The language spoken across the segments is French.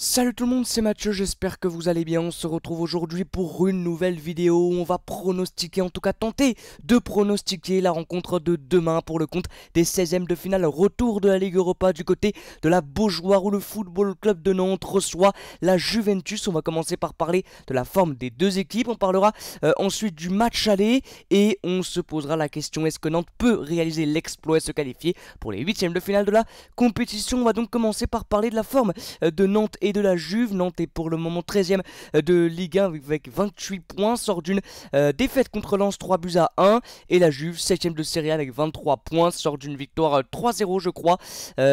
Salut tout le monde, c'est Mathieu, j'espère que vous allez bien. On se retrouve aujourd'hui pour une nouvelle vidéo où on va pronostiquer, en tout cas tenter de pronostiquer la rencontre de demain pour le compte des 16e de finale. Retour de la Ligue Europa du côté de la Beaujoire où le Football Club de Nantes reçoit la Juventus. On va commencer par parler de la forme des deux équipes. On parlera euh, ensuite du match aller et on se posera la question est-ce que Nantes peut réaliser l'exploit et se qualifier pour les 8e de finale de la compétition On va donc commencer par parler de la forme euh, de Nantes et et de la Juve. Nantes pour le moment 13ème euh, de Ligue 1 avec 28 points, sort d'une euh, défaite contre Lens 3 buts à 1 et la Juve 7ème de série avec 23 points, sort d'une victoire 3-0 euh, je crois.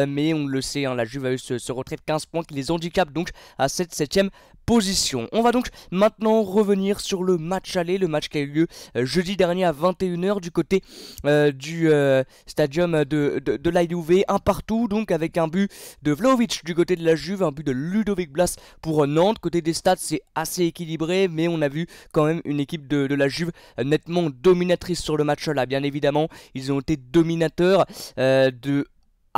mais on le sait, hein, la Juve a eu ce, retrait de 15 points qui les handicape donc à cette 7ème position. On va donc maintenant revenir sur le match aller, le match qui a eu lieu euh, jeudi dernier à 21h du côté euh, du euh, stadium de, de, l'IUV, un partout donc avec un but de Vlaovic du côté de la Juve, un but de Ludovic Blas pour Nantes. Côté des stades c'est assez équilibré mais on a vu quand même une équipe de, la Juve nettement dominatrice sur le match là. Bien évidemment ils ont été dominateurs de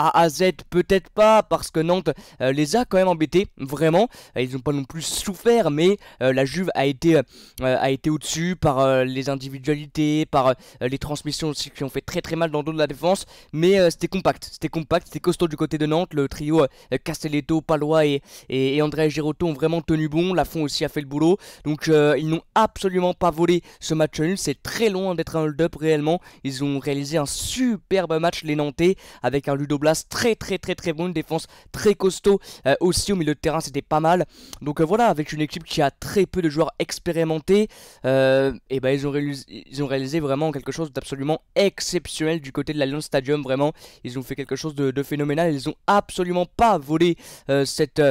a à Z, peut-être pas, parce que Nantes euh, les a quand même embêtés, vraiment. Euh, ils n'ont pas non plus souffert, mais euh, la Juve a été, a été au-dessus par les individualités, par les transmissions aussi qui ont fait très très mal dans le dos de la défense. Mais c'était compact, c'était compact, c'était costaud du côté de Nantes. Le trio Castelletto, Palois et, et, André Girotto ont vraiment tenu bon. La font aussi a fait le boulot. Donc ils n'ont absolument pas volé ce match nul. C'est très loin d'être un hold-up réellement. Ils ont réalisé un superbe match, les Nantais, avec un Ludo Blanc Très Très très très très bonne défense, très costaud euh, aussi au milieu de terrain, c'était pas mal. Donc euh, voilà, avec une équipe qui a très peu de joueurs expérimentés, et euh, eh ben ils ont, réalisé, ils ont réalisé vraiment quelque chose d'absolument exceptionnel du côté de l'Alliance Stadium. Vraiment, ils ont fait quelque chose de, de phénoménal. Ils ont absolument pas volé cette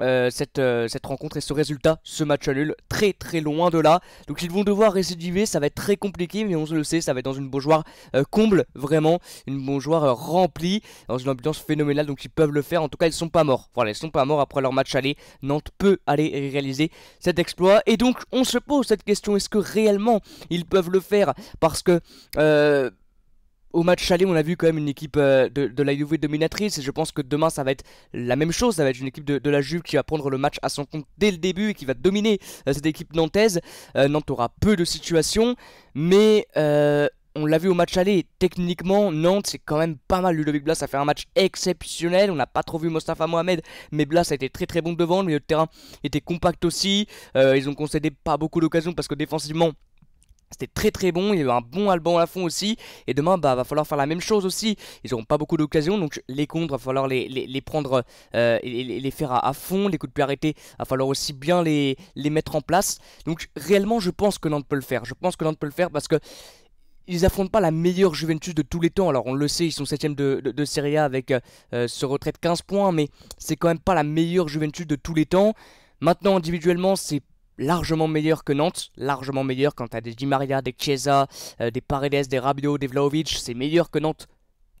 euh, euh, cette, rencontre et ce résultat, ce match nul, très très loin de là. Donc ils vont devoir récidiver, ça va être très compliqué, mais on le sait, ça va être dans une bourgeoire euh, comble, vraiment, une bourgeoire remplie, dans une ambiance phénoménale, donc ils peuvent le faire. En tout cas, ils sont pas morts. Voilà, ils sont pas morts après leur match aller. Nantes peut aller réaliser cet exploit. Et donc on se pose cette question, est-ce que réellement ils peuvent le faire Parce que au match aller, on a vu quand même une équipe euh, de, la Juve dominatrice. Et je pense que demain, ça va être la même chose. Ça va être une équipe de, la Juve qui va prendre le match à son compte dès le début et qui va dominer euh, cette équipe nantaise. Euh, Nantes aura peu de situations, mais on l'a vu au match aller, techniquement, Nantes, c'est quand même pas mal. Ludovic Blas a fait un match exceptionnel. On n'a pas trop vu Mostafa Mohamed, mais Blas a été très très bon devant. Le terrain était compact aussi. ils ont concédé pas beaucoup d'occasions parce que défensivement, c'était très très bon, il y a un bon Alban à fond aussi, et demain bah va falloir faire la même chose aussi. Ils n'auront pas beaucoup d'occasions, donc les contres, va falloir les, prendre euh, et les, faire à, fond, les coups de pied arrêtés, va falloir aussi bien les, les mettre en place. Donc réellement je pense que Nantes peut le faire, je pense que Nantes peut le faire parce que ils affrontent pas la meilleure Juventus de tous les temps. Alors on le sait, ils sont 7 de, de, Serie A avec euh, ce retrait de 15 points, mais c'est quand même pas la meilleure Juventus de tous les temps. Maintenant individuellement, c'est largement meilleur que Nantes, largement meilleur quand t'as des Di Maria, des Chiesa, euh, des Paredes, des Rabiot, des Vlaovic, c'est meilleur que Nantes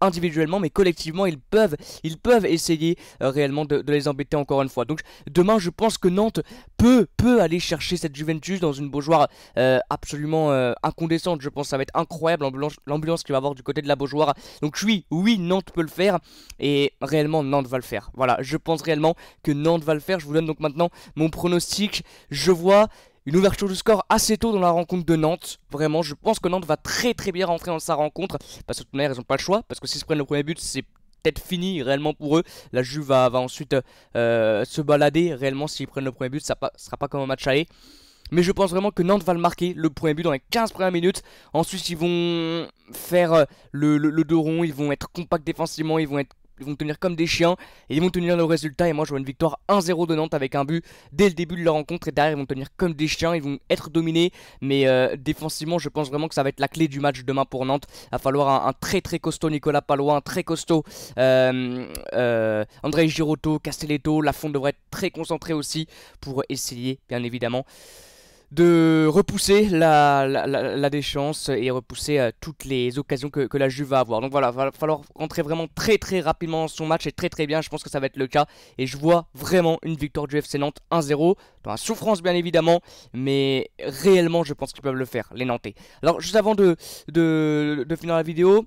individuellement mais collectivement ils peuvent ils peuvent essayer euh, réellement de, les embêter encore une fois donc demain je pense que Nantes peut peut aller chercher cette Juventus dans une Beaujoire euh, absolument euh, Incondescente je pense que ça va être incroyable l'ambiance qu'il va avoir du côté de la Beaujoire donc oui oui Nantes peut le faire et réellement Nantes va le faire voilà je pense réellement que Nantes va le faire je vous donne donc maintenant mon pronostic je vois une ouverture du score assez tôt dans la rencontre de Nantes. Vraiment, je pense que Nantes va très très bien rentrer dans sa rencontre. Parce que de toute ils n'ont pas le choix. Parce que s'ils se prennent le premier but, c'est peut-être fini réellement pour eux. La Juve va, ensuite euh, se balader réellement s'ils prennent le premier but. Ça ne sera pas comme un match aller. Mais je pense vraiment que Nantes va le marquer, le premier but dans les 15 premières minutes. Ensuite, ils vont faire euh, le, le dos rond, ils vont être compacts défensivement, ils vont être ils vont tenir comme des chiens. Et ils vont tenir nos résultats Et moi, je vois une victoire 1-0 de Nantes avec un but dès le début de leur rencontre. Et derrière, ils vont tenir comme des chiens. Ils vont être dominés. Mais euh, défensivement, je pense vraiment que ça va être la clé du match demain pour Nantes. Il va falloir un, très très costaud Nicolas Palois, un très costaud euh, euh, André Girotto, Castelletto. Lafont devrait être très concentrée aussi pour essayer, bien évidemment de repousser la, la, déchéance et repousser euh, toutes les occasions que, la Juve va avoir. Donc voilà, va falloir rentrer vraiment très très rapidement dans son match et très très bien. Je pense que ça va être le cas. Et je vois vraiment une victoire du FC Nantes 1-0. Dans la souffrance bien évidemment, mais réellement je pense qu'ils peuvent le faire, les Nantais. Alors juste avant de, de, de finir la vidéo,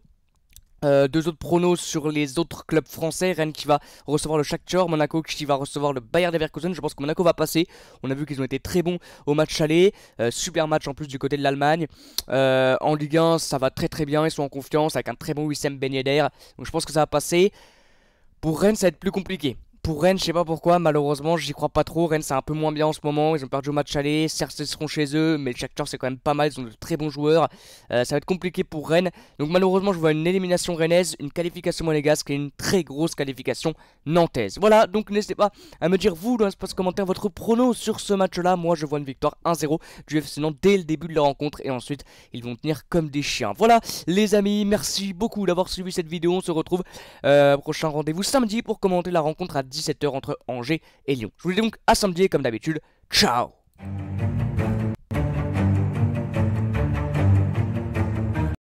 euh, deux autres pronos sur les autres clubs français. Rennes qui va recevoir le Shakhtar, Monaco qui va recevoir le Bayern Leverkusen. Je pense que Monaco va passer. On a vu qu'ils ont été très bons au match aller. Euh, super match en plus du côté de l'Allemagne. Euh, en Ligue 1, ça va très très bien. Ils sont en confiance avec un très bon Wissem Ben Yedder. Donc je pense que ça va passer. Pour Rennes, ça va être plus compliqué. Pour Rennes, je sais pas pourquoi, malheureusement, j'y crois pas trop. Rennes, c'est un peu moins bien en ce moment. Ils ont perdu au match aller. Certes, ils seront chez eux, mais le Shakhtar, c'est quand même pas mal. Ils ont de très bons joueurs. Euh, ça va être compliqué pour Rennes. Donc, malheureusement, je vois une élimination rennaise, une qualification monégasque et une très grosse qualification nantaise. Voilà, donc n'hésitez pas à me dire, vous, dans l'espace commentaire, votre prono sur ce match-là. Moi, je vois une victoire 1-0 du FC Nantes dès le début de la rencontre. Et ensuite, ils vont tenir comme des chiens. Voilà, les amis, merci beaucoup d'avoir suivi cette vidéo. On se retrouve euh, prochain rendez-vous samedi pour commenter la rencontre à 17h entre Angers et Lyon. Je vous dis donc à samedi comme d'habitude, ciao